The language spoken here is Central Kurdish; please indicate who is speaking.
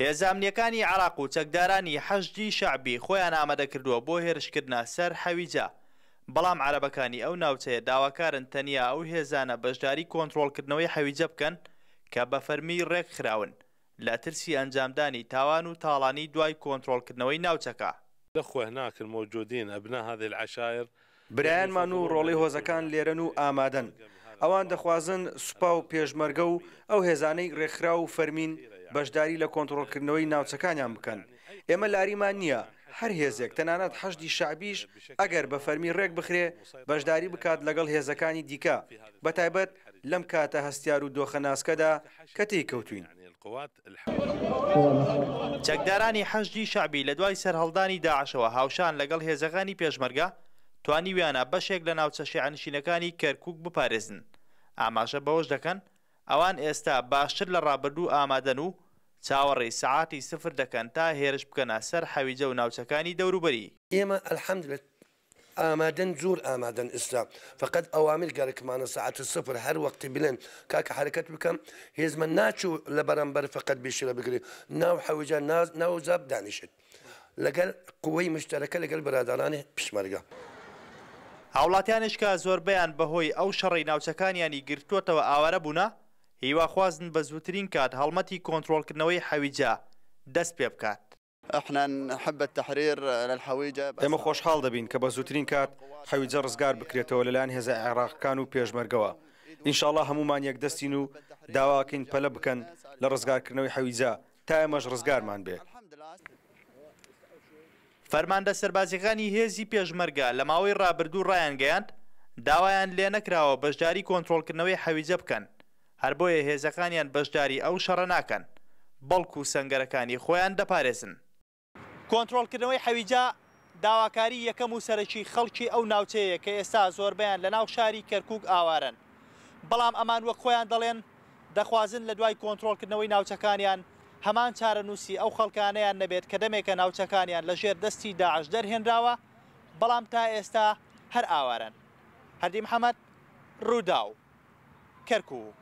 Speaker 1: هێزانامنیەکانی عراق و چەکدارانی حەشجی شعبی خۆیان ئامادە کردووە بۆ هێرشکردنا سەر حەویجە بەڵام عربەکانی ئەو ناوچەیە داواکارن تەنیا ئەو هێزانە بەشداری کۆنتترۆلکردنەوەی حەویجە بکەن کە بە فەرمی ڕێکخراون لە ترسی ئەنجامدانی تاوان و تاڵانی دوای کۆنتترۆلکردنەوەی ناوچەکە
Speaker 2: دەخواهناکن مۆجودین ئەبنا هذه العشایر برایانمان و ڕۆڵی هۆزەکان
Speaker 3: لێرەن و ئامادەن ئەوان دەخوازن سوپا و پێشمەرگە و ئەو هێزانەی ڕێکخرا و فەرمین بەشداری لە کۆنتترۆلکردنەوەی ناوچەکانیان بکەن ئێمە لاریمان نییە هەر هێزێک تەنانەت هەشتی شعبیش ئەگەر بە فەرمی ڕێک بخرێ بەشداری بکات لەگەڵ هێزەکانی دیکە بە تایبەت لەم کاتە هەستیار و دۆخەناسکەدا کە تێککەوتوین.
Speaker 1: چەکدارانی حەشتی شعبی لە دوای سەرهەڵدانی داعشەوە هاوشان لەگەڵ هێزەکانی پێشمەرگە توانی ویانە بەشێک لە ناوچە شیعانشینەکانی کەرکک بپارێزن ئاماژە بەوەش دەکەن ئەوان ئێستا باشتر لە ڕابردوو ئامادەن و چاوەڕێی سعاتی سفر دەکەن تا هێرش بکەنە سەر حەویجە و
Speaker 2: ناوچەکانی دەوروبەری ئێمە ئەلحەمد لە ئامادەن جوور ئامادەن ئستا فقط ئەوامل گەرکمانە سعاتە سفر هەر وەختی بلێن کاکە حرکت بکەم هێزمە ناچوو لە بەرەمبەر فقط بشرە بگری ناو حەوجە ناوزاب دانیشت لەگەر قوەی مشتەکە لەگەر بەرادارانی پشمەرگە. هاوڵاتیانشکە زۆربیان
Speaker 1: بەهۆی ئەو شەڕی ناوچەکانیانی گرتووەتەوە ئاوارە بوونا هیواخوازن بە زووترین کات هەڵمەتی کۆنتترۆلکردنەوەی حەویجە دەست پێ بکات. ئەحنان حبت تحریر لە الحەویجە
Speaker 3: ئێمە خۆشحاڵ دەبین کە بە زووترین کات حەویجە ڕزگار بکرێتەوە لەلایەن هێزە عێراقکان و پێشمەرگەوە. ئینشاءله هەمومان یەک دەستین و داواکەین پەلە بکەن
Speaker 1: لە ڕزگارکردنەوەی حەویزە تا ئێمەش ڕزگارمان بێ. فەرماندە سەربازیەکانی هێزی پێشمەرگە لە ماوەی ڕابردوو ڕایان گەیاند داوایان لێ نەکراوە بەشداری کۆنتترۆلکردنەوەی حەویزە بکەن. هەر بۆیە هێزەکانیان بەشداری ئەو شەڕە ناکەن بەڵکو سنگەرەکانی خۆیان دەپارێزن کۆنتترۆلکردنەوەی حەویجا داواکاری یەکەم و سەرەکی خەڵکی ئەو ناوچەیە کە ئێستا زۆربیان لە ناو شاری کەرکک ئاوارن بەڵام ئەمان وەک خۆیان دەڵێن دەخوازن لە دوای کۆنتترۆلکردنەوەی ناوچەکانیان هەمان چارە نووسی ئەو خەڵکانیان نەبێت کە دەمێکە ناوچەکانیان لە ژێر دەستی داعش دەرهێنراوە بەڵام تا ئێستا هەر ئاوارن هەردی محەممەد ڕووداو کەرکوو